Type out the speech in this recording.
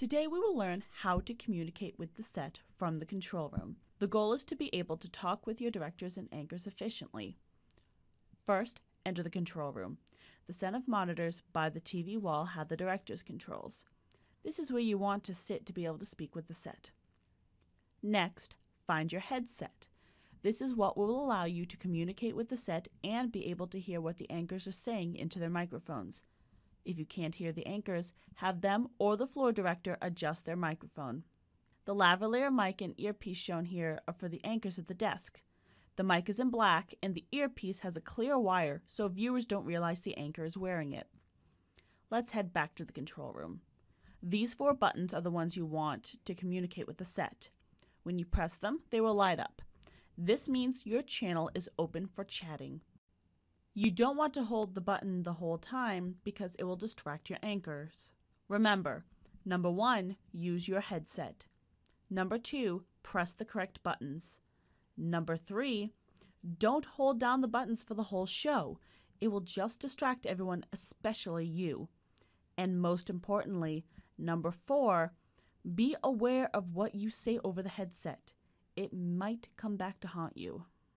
Today we will learn how to communicate with the set from the control room. The goal is to be able to talk with your directors and anchors efficiently. First, enter the control room. The set of monitors by the TV wall have the director's controls. This is where you want to sit to be able to speak with the set. Next, find your headset. This is what will allow you to communicate with the set and be able to hear what the anchors are saying into their microphones. If you can't hear the anchors, have them or the floor director adjust their microphone. The lavalier mic and earpiece shown here are for the anchors at the desk. The mic is in black and the earpiece has a clear wire so viewers don't realize the anchor is wearing it. Let's head back to the control room. These four buttons are the ones you want to communicate with the set. When you press them, they will light up. This means your channel is open for chatting. You don't want to hold the button the whole time because it will distract your anchors. Remember, number one, use your headset. Number two, press the correct buttons. Number three, don't hold down the buttons for the whole show. It will just distract everyone, especially you. And most importantly, number four, be aware of what you say over the headset. It might come back to haunt you.